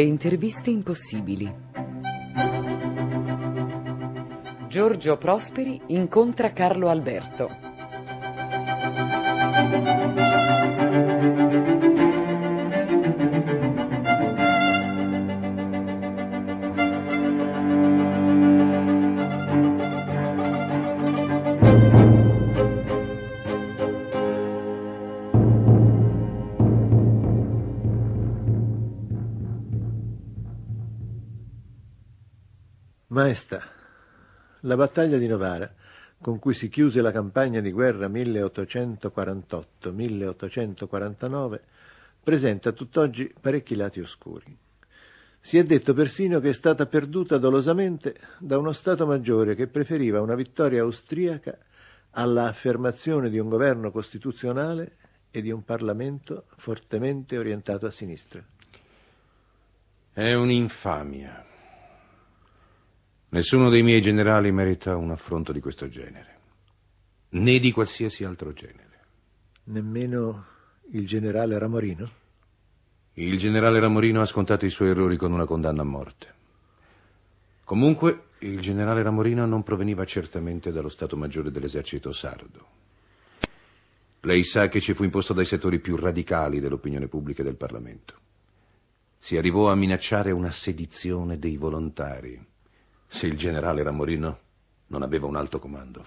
Le interviste impossibili. Giorgio Prosperi incontra Carlo Alberto. Maestà, la battaglia di Novara, con cui si chiuse la campagna di guerra 1848-1849, presenta tutt'oggi parecchi lati oscuri. Si è detto persino che è stata perduta dolosamente da uno Stato maggiore che preferiva una vittoria austriaca alla affermazione di un governo costituzionale e di un Parlamento fortemente orientato a sinistra. È un'infamia. Nessuno dei miei generali merita un affronto di questo genere, né di qualsiasi altro genere. Nemmeno il generale Ramorino? Il generale Ramorino ha scontato i suoi errori con una condanna a morte. Comunque, il generale Ramorino non proveniva certamente dallo Stato Maggiore dell'esercito sardo. Lei sa che ci fu imposto dai settori più radicali dell'opinione pubblica e del Parlamento. Si arrivò a minacciare una sedizione dei volontari se il generale Ramorino non aveva un alto comando.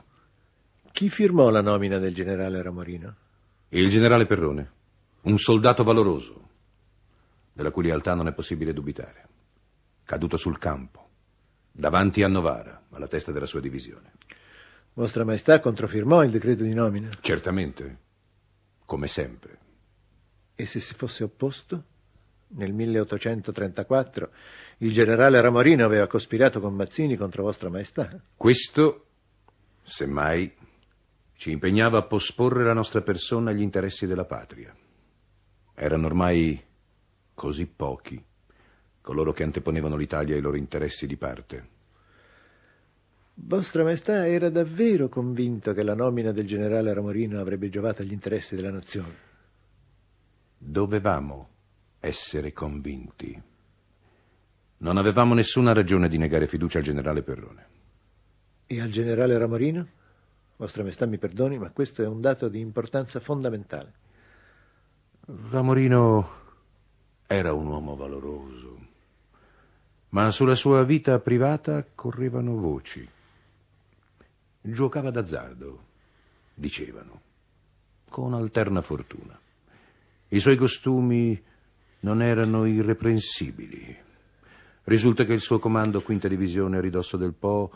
Chi firmò la nomina del generale Ramorino? Il generale Perrone, un soldato valoroso, della cui lealtà non è possibile dubitare. Caduto sul campo, davanti a Novara, alla testa della sua divisione. Vostra Maestà controfirmò il decreto di nomina? Certamente, come sempre. E se si fosse opposto? Nel 1834 il generale Ramorino aveva cospirato con Mazzini contro Vostra Maestà. Questo, semmai, ci impegnava a posporre la nostra persona agli interessi della patria. Erano ormai così pochi coloro che anteponevano l'Italia ai loro interessi di parte. Vostra Maestà era davvero convinto che la nomina del generale Ramorino avrebbe giovato agli interessi della nazione. Dovevamo essere convinti. Non avevamo nessuna ragione di negare fiducia al generale Perrone. E al generale Ramorino? Vostra Maestà mi perdoni, ma questo è un dato di importanza fondamentale. Ramorino era un uomo valoroso, ma sulla sua vita privata correvano voci. Giocava d'azzardo, dicevano, con alterna fortuna. I suoi costumi non erano irreprensibili. Risulta che il suo comando quinta divisione a ridosso del Po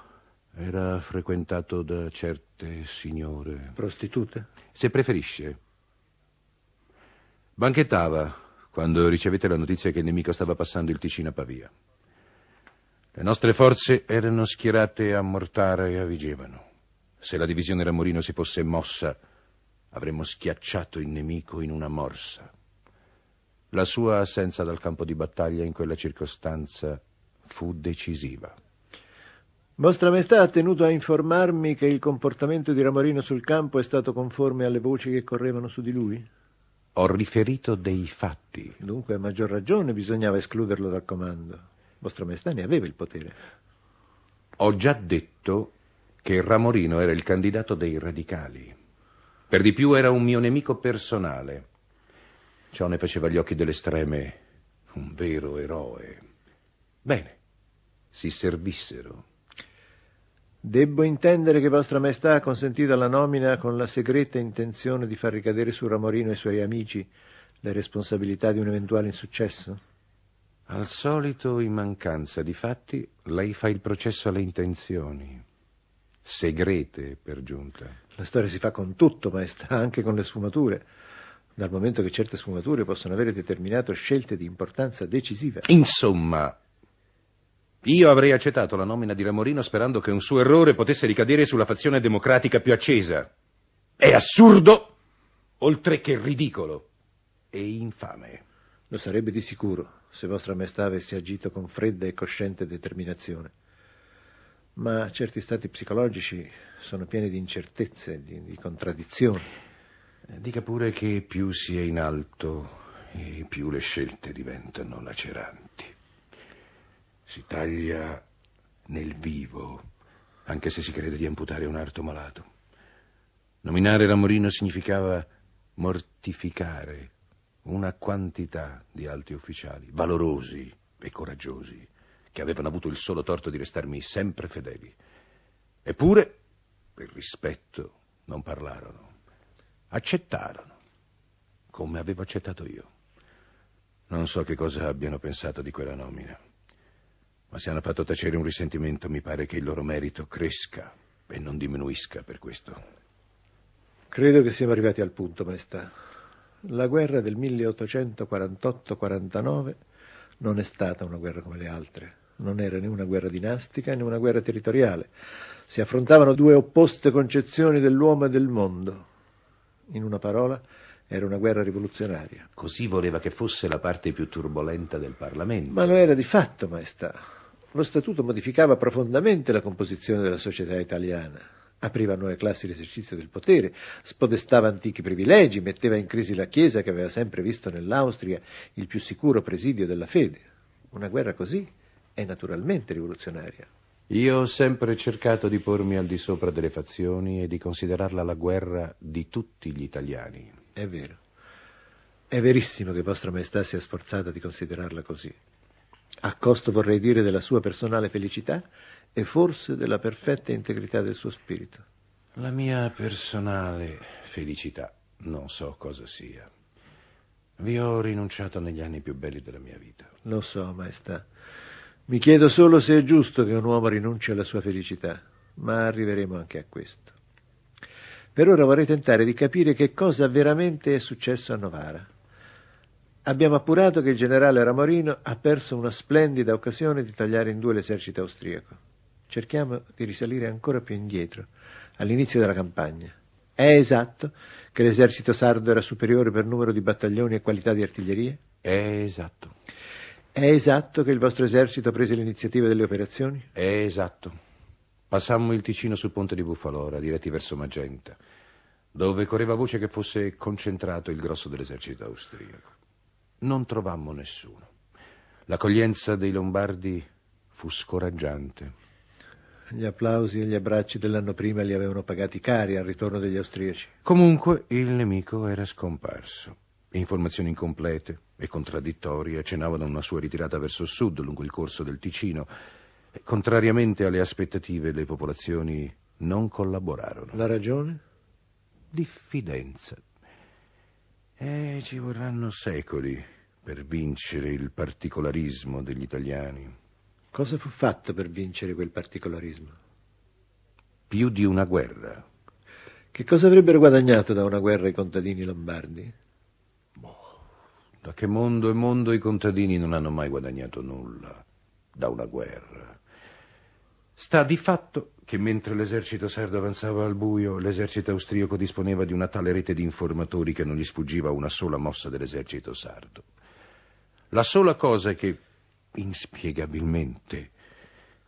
era frequentato da certe signore. Prostitute? Se preferisce. Banchettava quando ricevete la notizia che il nemico stava passando il Ticino a Pavia. Le nostre forze erano schierate a Mortara e a Vigevano. Se la divisione Ramorino si fosse mossa, avremmo schiacciato il nemico in una morsa. La sua assenza dal campo di battaglia in quella circostanza fu decisiva. Vostra Maestà ha tenuto a informarmi che il comportamento di Ramorino sul campo è stato conforme alle voci che correvano su di lui? Ho riferito dei fatti. Dunque, a maggior ragione bisognava escluderlo dal comando. Vostra Maestà ne aveva il potere. Ho già detto che Ramorino era il candidato dei radicali. Per di più era un mio nemico personale Ciò ne faceva gli occhi delle streme un vero eroe. Bene, si servissero. Debbo intendere che Vostra Maestà ha consentito alla nomina con la segreta intenzione di far ricadere su Ramorino e i suoi amici le responsabilità di un eventuale insuccesso? Al solito, in mancanza di fatti, lei fa il processo alle intenzioni. Segrete, per giunta. La storia si fa con tutto, Maestà, anche con le sfumature dal momento che certe sfumature possono avere determinato scelte di importanza decisiva. Insomma, io avrei accettato la nomina di Lamorino sperando che un suo errore potesse ricadere sulla fazione democratica più accesa. È assurdo, oltre che ridicolo e infame. Lo sarebbe di sicuro se Vostra Maestà avesse agito con fredda e cosciente determinazione. Ma certi stati psicologici sono pieni di incertezze, di, di contraddizioni. Eh, dica pure che più si è in alto e più le scelte diventano laceranti. Si taglia nel vivo, anche se si crede di amputare un arto malato. Nominare Lamorino significava mortificare una quantità di alti ufficiali, valorosi e coraggiosi, che avevano avuto il solo torto di restarmi sempre fedeli. Eppure, per rispetto, non parlarono accettarono, come avevo accettato io. Non so che cosa abbiano pensato di quella nomina, ma se hanno fatto tacere un risentimento mi pare che il loro merito cresca e non diminuisca per questo. Credo che siamo arrivati al punto, Maestà. La guerra del 1848-49 non è stata una guerra come le altre. Non era né una guerra dinastica né una guerra territoriale. Si affrontavano due opposte concezioni dell'uomo e del mondo. In una parola, era una guerra rivoluzionaria. Così voleva che fosse la parte più turbolenta del Parlamento. Ma lo era di fatto, Maestà. Lo Statuto modificava profondamente la composizione della società italiana. Apriva nuove classi l'esercizio del potere, spodestava antichi privilegi, metteva in crisi la Chiesa che aveva sempre visto nell'Austria il più sicuro presidio della fede. Una guerra così è naturalmente rivoluzionaria. Io ho sempre cercato di pormi al di sopra delle fazioni e di considerarla la guerra di tutti gli italiani. È vero. È verissimo che Vostra Maestà sia sforzata di considerarla così. A costo, vorrei dire, della sua personale felicità e forse della perfetta integrità del suo spirito. La mia personale felicità non so cosa sia. Vi ho rinunciato negli anni più belli della mia vita. Lo so, Maestà. Mi chiedo solo se è giusto che un uomo rinunci alla sua felicità, ma arriveremo anche a questo. Per ora vorrei tentare di capire che cosa veramente è successo a Novara. Abbiamo appurato che il generale Ramorino ha perso una splendida occasione di tagliare in due l'esercito austriaco. Cerchiamo di risalire ancora più indietro, all'inizio della campagna. È esatto che l'esercito sardo era superiore per numero di battaglioni e qualità di artiglieria? È esatto. È esatto che il vostro esercito prese l'iniziativa delle operazioni? È esatto. Passammo il Ticino sul ponte di Buffalora, diretti verso Magenta, dove correva voce che fosse concentrato il grosso dell'esercito austriaco. Non trovammo nessuno. L'accoglienza dei Lombardi fu scoraggiante. Gli applausi e gli abbracci dell'anno prima li avevano pagati cari al ritorno degli austriaci. Comunque il nemico era scomparso. Informazioni incomplete, e contraddittoria cenava una sua ritirata verso sud lungo il corso del Ticino. Contrariamente alle aspettative, le popolazioni non collaborarono. La ragione? Diffidenza. E ci vorranno secoli per vincere il particolarismo degli italiani. Cosa fu fatto per vincere quel particolarismo? Più di una guerra. Che cosa avrebbero guadagnato da una guerra i contadini lombardi? Da che mondo è mondo i contadini non hanno mai guadagnato nulla da una guerra. Sta di fatto che mentre l'esercito sardo avanzava al buio, l'esercito austriaco disponeva di una tale rete di informatori che non gli sfuggiva una sola mossa dell'esercito sardo. La sola cosa che, inspiegabilmente,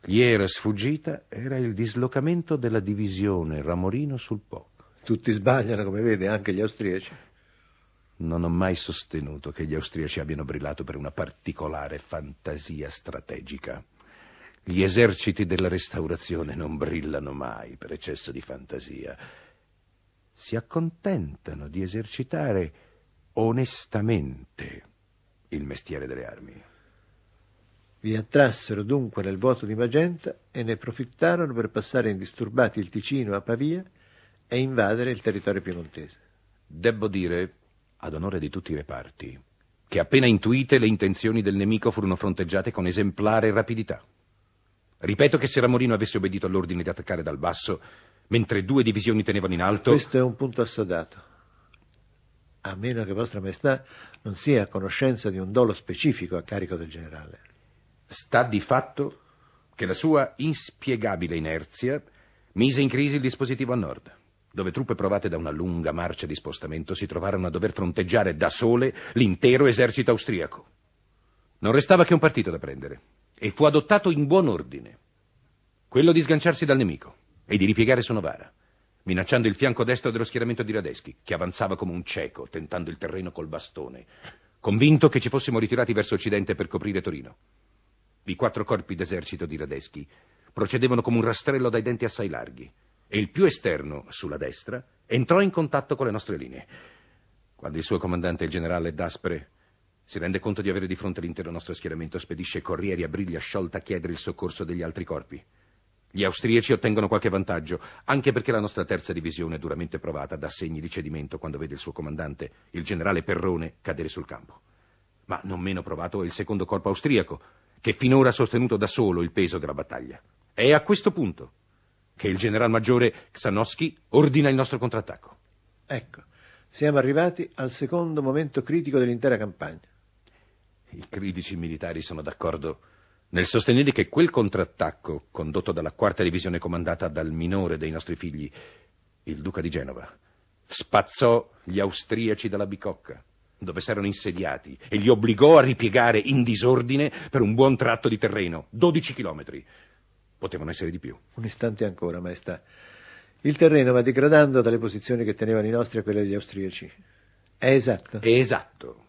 gli era sfuggita era il dislocamento della divisione Ramorino sul Po. Tutti sbagliano, come vede, anche gli austriaci. Non ho mai sostenuto che gli austriaci abbiano brillato per una particolare fantasia strategica. Gli eserciti della restaurazione non brillano mai per eccesso di fantasia. Si accontentano di esercitare onestamente il mestiere delle armi. Vi attrassero dunque nel vuoto di Magenta e ne approfittarono per passare indisturbati il Ticino a Pavia e invadere il territorio piemontese. Debbo dire ad onore di tutti i reparti, che appena intuite le intenzioni del nemico furono fronteggiate con esemplare rapidità. Ripeto che se Ramorino avesse obbedito all'ordine di attaccare dal basso, mentre due divisioni tenevano in alto... Questo è un punto assodato. A meno che Vostra Maestà non sia a conoscenza di un dolo specifico a carico del generale. Sta di fatto che la sua inspiegabile inerzia mise in crisi il dispositivo a nord dove truppe provate da una lunga marcia di spostamento si trovarono a dover fronteggiare da sole l'intero esercito austriaco. Non restava che un partito da prendere, e fu adottato in buon ordine, quello di sganciarsi dal nemico e di ripiegare su Novara, minacciando il fianco destro dello schieramento di Radeschi, che avanzava come un cieco, tentando il terreno col bastone, convinto che ci fossimo ritirati verso occidente per coprire Torino. I quattro corpi d'esercito di Radeschi procedevano come un rastrello dai denti assai larghi, e il più esterno, sulla destra, entrò in contatto con le nostre linee. Quando il suo comandante, il generale Daspre, si rende conto di avere di fronte l'intero nostro schieramento, spedisce corrieri a briglia sciolta a chiedere il soccorso degli altri corpi. Gli austriaci ottengono qualche vantaggio, anche perché la nostra terza divisione, duramente provata, dà segni di cedimento quando vede il suo comandante, il generale Perrone, cadere sul campo. Ma non meno provato è il secondo corpo austriaco, che finora ha sostenuto da solo il peso della battaglia. È a questo punto che il general maggiore Ksanowski ordina il nostro contrattacco. Ecco, siamo arrivati al secondo momento critico dell'intera campagna. I critici militari sono d'accordo nel sostenere che quel contrattacco, condotto dalla quarta divisione comandata dal minore dei nostri figli, il duca di Genova, spazzò gli austriaci dalla bicocca dove s'erano insediati e li obbligò a ripiegare in disordine per un buon tratto di terreno, 12 chilometri, Potevano essere di più. Un istante ancora, maestà. Il terreno va degradando dalle posizioni che tenevano i nostri a quelle degli austriaci. È esatto. È esatto.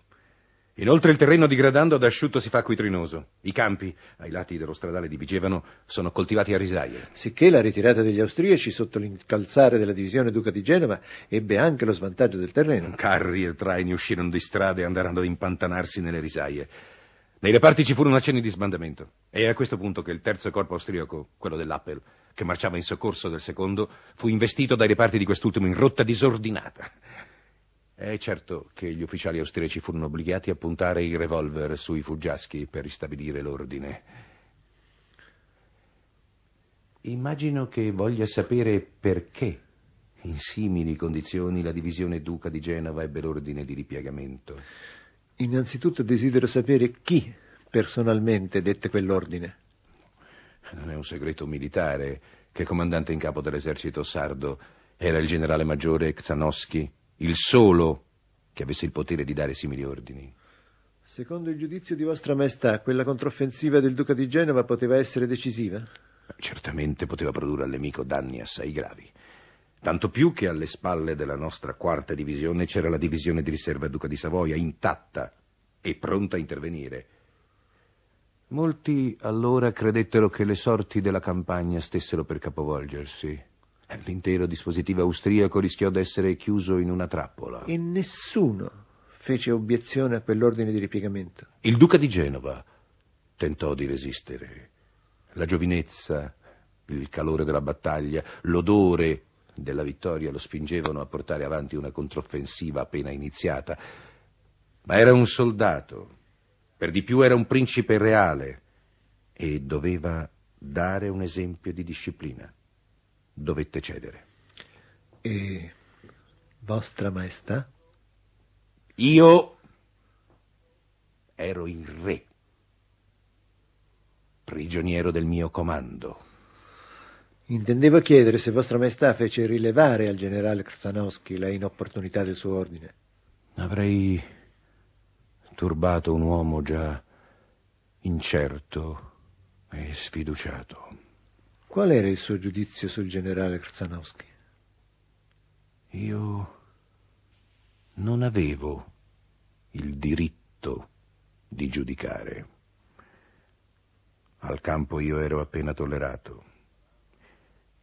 Inoltre il terreno digradando ad asciutto si fa acquitrinoso. I campi, ai lati dello stradale di Vigevano, sono coltivati a risaie. Sicché la ritirata degli austriaci sotto l'incalzare della divisione duca di Genova ebbe anche lo svantaggio del terreno. Carri e traini uscirono di strada e andarono ad impantanarsi nelle risaie. Nei reparti ci furono accenni di sbandamento e a questo punto che il terzo corpo austriaco, quello dell'Appel, che marciava in soccorso del secondo, fu investito dai reparti di quest'ultimo in rotta disordinata. È certo che gli ufficiali austriaci furono obbligati a puntare i revolver sui fuggiaschi per ristabilire l'ordine. Immagino che voglia sapere perché in simili condizioni la divisione duca di Genova ebbe l'ordine di ripiegamento. Innanzitutto desidero sapere chi personalmente dette quell'ordine. Non è un segreto militare che comandante in capo dell'esercito sardo era il generale maggiore Xanowski, il solo che avesse il potere di dare simili ordini. Secondo il giudizio di Vostra Maestà, quella controffensiva del Duca di Genova poteva essere decisiva? Certamente poteva produrre al nemico danni assai gravi. Tanto più che alle spalle della nostra quarta divisione c'era la divisione di riserva Duca di Savoia, intatta e pronta a intervenire. Molti allora credettero che le sorti della campagna stessero per capovolgersi. L'intero dispositivo austriaco rischiò d'essere chiuso in una trappola. E nessuno fece obiezione a quell'ordine di ripiegamento. Il duca di Genova tentò di resistere. La giovinezza, il calore della battaglia, l'odore della vittoria lo spingevano a portare avanti una controffensiva appena iniziata, ma era un soldato, per di più era un principe reale e doveva dare un esempio di disciplina. Dovette cedere. E vostra maestà? Io ero il re, prigioniero del mio comando. Intendevo chiedere se Vostra Maestà fece rilevare al generale Krzanowski la inopportunità del suo ordine. Avrei turbato un uomo già incerto e sfiduciato. Qual era il suo giudizio sul generale Krzanowski? Io non avevo il diritto di giudicare. Al campo io ero appena tollerato.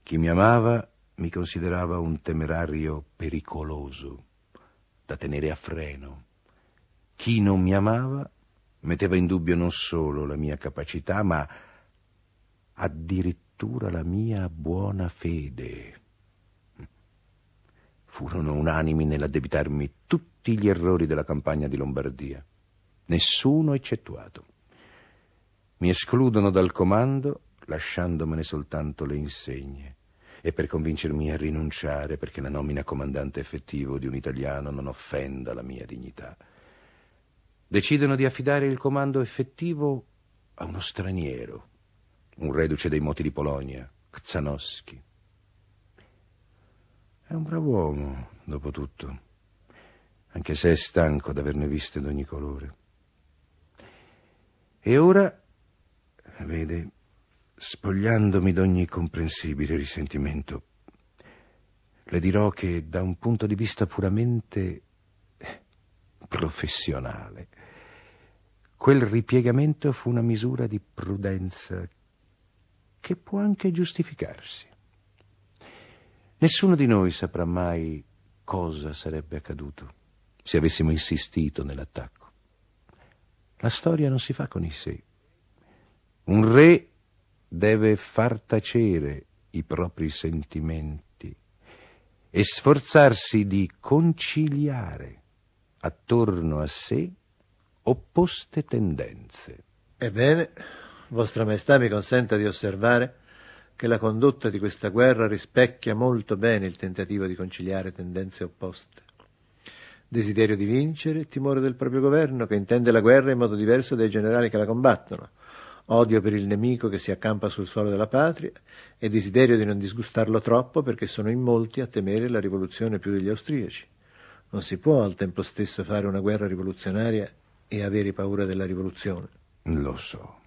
Chi mi amava mi considerava un temerario pericoloso, da tenere a freno. Chi non mi amava metteva in dubbio non solo la mia capacità, ma addirittura la mia buona fede. Furono unanimi nell'addebitarmi tutti gli errori della campagna di Lombardia, nessuno eccettuato. Mi escludono dal comando lasciandomene soltanto le insegne e per convincermi a rinunciare perché la nomina comandante effettivo di un italiano non offenda la mia dignità. Decidono di affidare il comando effettivo a uno straniero, un reduce dei moti di Polonia, Kzanowski. È un bravo uomo, dopo tutto, anche se è stanco d'averne viste d'ogni colore. E ora, vede, spogliandomi d'ogni comprensibile risentimento, le dirò che da un punto di vista puramente professionale, quel ripiegamento fu una misura di prudenza che può anche giustificarsi. Nessuno di noi saprà mai cosa sarebbe accaduto se avessimo insistito nell'attacco. La storia non si fa con i sé. Un re deve far tacere i propri sentimenti e sforzarsi di conciliare attorno a sé opposte tendenze. Ebbene, Vostra Maestà mi consenta di osservare che la condotta di questa guerra rispecchia molto bene il tentativo di conciliare tendenze opposte. Desiderio di vincere e timore del proprio governo che intende la guerra in modo diverso dai generali che la combattono, odio per il nemico che si accampa sul suolo della patria e desiderio di non disgustarlo troppo perché sono in molti a temere la rivoluzione più degli austriaci. Non si può al tempo stesso fare una guerra rivoluzionaria e avere paura della rivoluzione. Lo so.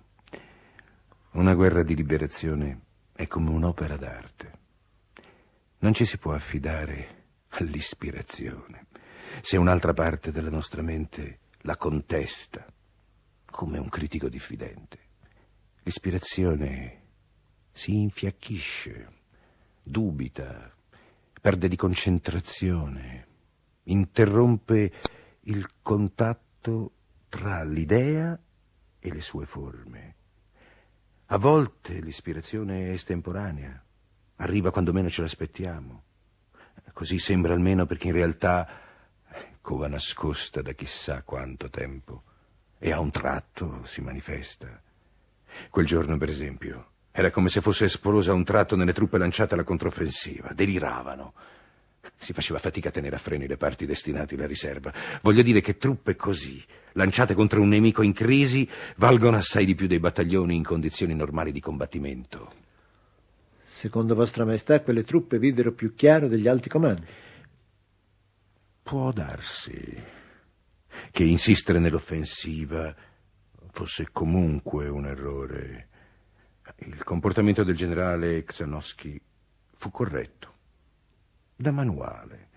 Una guerra di liberazione è come un'opera d'arte. Non ci si può affidare all'ispirazione. Se un'altra parte della nostra mente la contesta, come un critico diffidente. L'ispirazione si infiacchisce, dubita, perde di concentrazione, interrompe il contatto tra l'idea e le sue forme. A volte l'ispirazione è estemporanea, arriva quando meno ce l'aspettiamo. Così sembra almeno perché in realtà cova nascosta da chissà quanto tempo e a un tratto si manifesta. Quel giorno, per esempio, era come se fosse esplosa un tratto nelle truppe lanciate alla controffensiva. Deliravano. Si faceva fatica a tenere a freno i reparti destinati alla riserva. Voglio dire che truppe così, lanciate contro un nemico in crisi, valgono assai di più dei battaglioni in condizioni normali di combattimento. Secondo Vostra Maestà, quelle truppe videro più chiaro degli alti comandi. Può darsi che insistere nell'offensiva fosse comunque un errore. Il comportamento del generale Xanowski fu corretto, da manuale.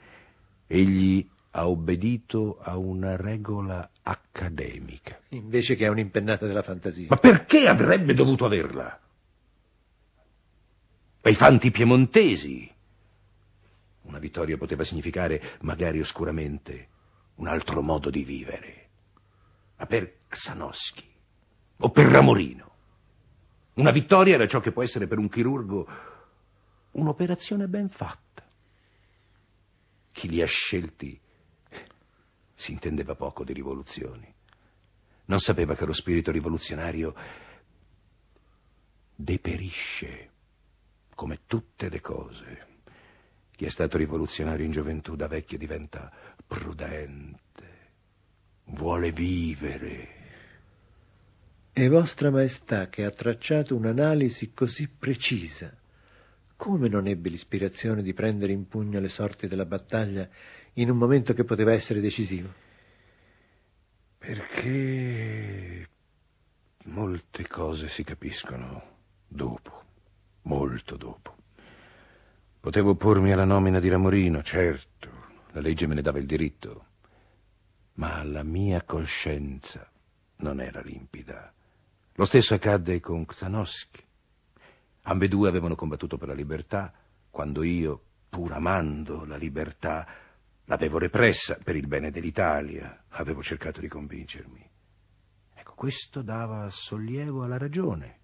Egli ha obbedito a una regola accademica. Invece che a un'impennata della fantasia. Ma perché avrebbe dovuto averla? Ai fanti piemontesi. Una vittoria poteva significare, magari oscuramente, un altro modo di vivere. Ma per Xanowski o per Ramorino. Una vittoria era ciò che può essere per un chirurgo un'operazione ben fatta. Chi li ha scelti si intendeva poco di rivoluzioni. Non sapeva che lo spirito rivoluzionario deperisce come tutte le cose. Chi è stato rivoluzionario in gioventù da vecchio diventa prudente, vuole vivere e vostra maestà che ha tracciato un'analisi così precisa. Come non ebbe l'ispirazione di prendere in pugno le sorti della battaglia in un momento che poteva essere decisivo? Perché molte cose si capiscono dopo, molto dopo. Potevo oppormi alla nomina di Ramorino, certo, la legge me ne dava il diritto, ma la mia coscienza non era limpida lo stesso accadde con Ksanowski. Ambedue avevano combattuto per la libertà quando io, pur amando la libertà, l'avevo repressa per il bene dell'Italia, avevo cercato di convincermi. Ecco, questo dava sollievo alla ragione,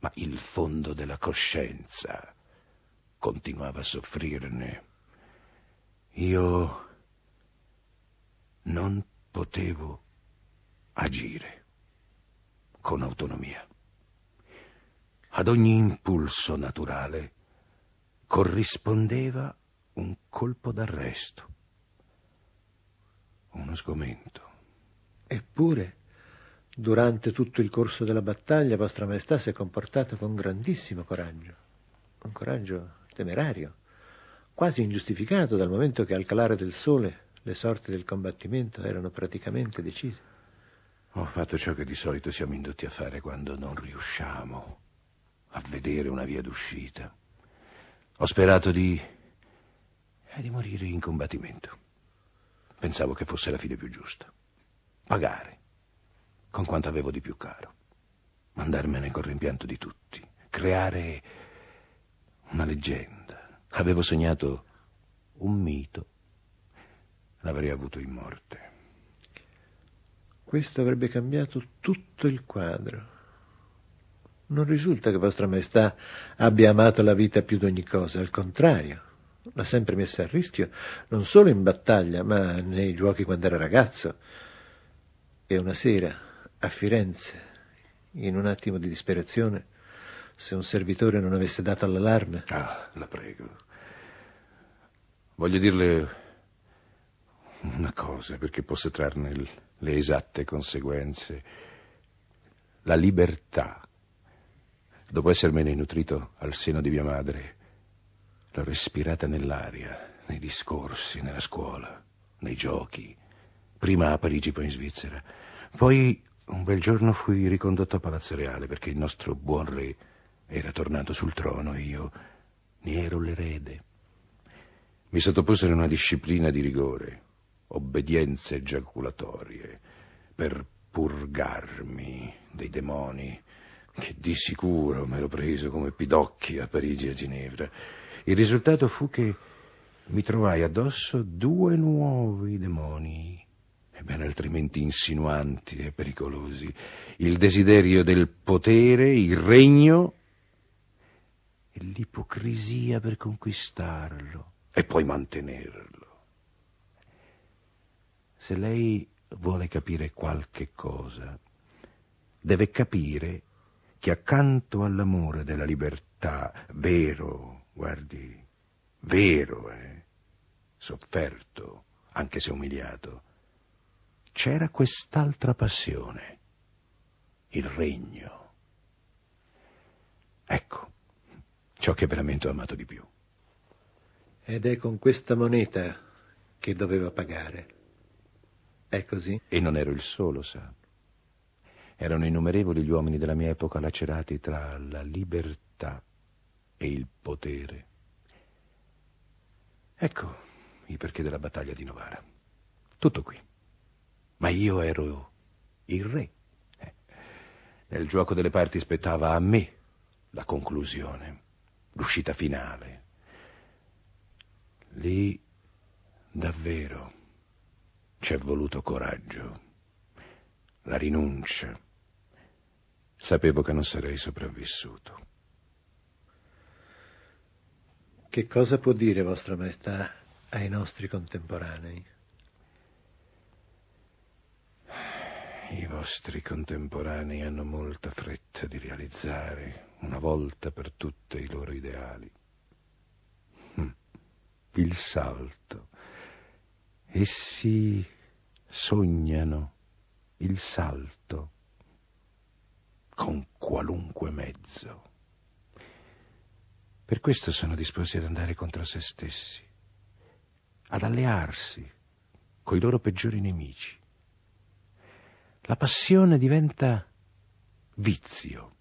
ma il fondo della coscienza continuava a soffrirne. Io non potevo agire con autonomia. Ad ogni impulso naturale corrispondeva un colpo d'arresto, uno sgomento. Eppure, durante tutto il corso della battaglia, Vostra Maestà si è comportata con grandissimo coraggio, un coraggio temerario, quasi ingiustificato dal momento che al calare del sole le sorti del combattimento erano praticamente decise. Ho fatto ciò che di solito siamo indotti a fare quando non riusciamo a vedere una via d'uscita. Ho sperato di... Eh, di morire in combattimento. Pensavo che fosse la fine più giusta. Pagare con quanto avevo di più caro. Andarmene col rimpianto di tutti. Creare una leggenda. Avevo segnato un mito. L'avrei avuto in morte. Questo avrebbe cambiato tutto il quadro. Non risulta che Vostra Maestà abbia amato la vita più di ogni cosa, al contrario, l'ha sempre messa a rischio, non solo in battaglia, ma nei giochi quando era ragazzo. E una sera, a Firenze, in un attimo di disperazione, se un servitore non avesse dato l'allarme. Ah, la prego. Voglio dirle una cosa perché possa trarne il le esatte conseguenze. La libertà. Dopo essermene nutrito al seno di mia madre, l'ho respirata nell'aria, nei discorsi, nella scuola, nei giochi, prima a Parigi, poi in Svizzera. Poi un bel giorno fui ricondotto a Palazzo Reale perché il nostro buon re era tornato sul trono e io ne ero l'erede. Mi sottoposero a una disciplina di rigore obbedienze giaculatorie per purgarmi dei demoni che di sicuro m'ero preso come pidocchi a Parigi e a Ginevra. Il risultato fu che mi trovai addosso due nuovi demoni, ebbene altrimenti insinuanti e pericolosi, il desiderio del potere, il regno e l'ipocrisia per conquistarlo e poi mantenerlo se lei vuole capire qualche cosa, deve capire che accanto all'amore della libertà, vero, guardi, vero, eh, sofferto, anche se umiliato, c'era quest'altra passione, il regno. Ecco, ciò che veramente ho amato di più. Ed è con questa moneta che doveva pagare. È così? E non ero il solo, sa. Erano innumerevoli gli uomini della mia epoca lacerati tra la libertà e il potere. Ecco i perché della battaglia di Novara. Tutto qui. Ma io ero il re. Nel gioco delle parti spettava a me la conclusione, l'uscita finale. Lì davvero ci è voluto coraggio, la rinuncia. Sapevo che non sarei sopravvissuto. Che cosa può dire Vostra Maestà ai nostri contemporanei? I vostri contemporanei hanno molta fretta di realizzare una volta per tutte i loro ideali. Hm. Il salto Essi sognano il salto con qualunque mezzo. Per questo sono disposti ad andare contro se stessi, ad allearsi coi loro peggiori nemici. La passione diventa vizio.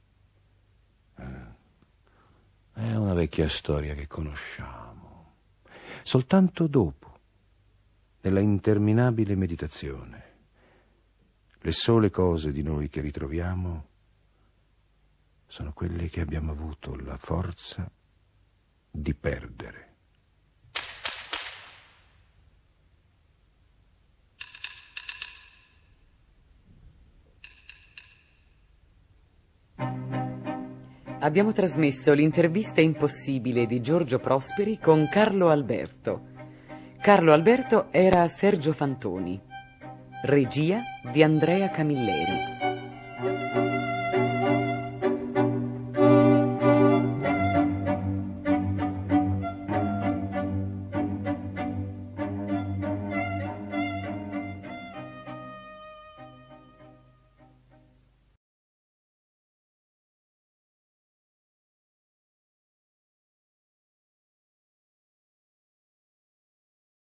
Eh, è una vecchia storia che conosciamo. Soltanto dopo nella interminabile meditazione. Le sole cose di noi che ritroviamo sono quelle che abbiamo avuto la forza di perdere. Abbiamo trasmesso l'intervista impossibile di Giorgio Prosperi con Carlo Alberto. Carlo Alberto era Sergio Fantoni. Regia di Andrea Camilleri.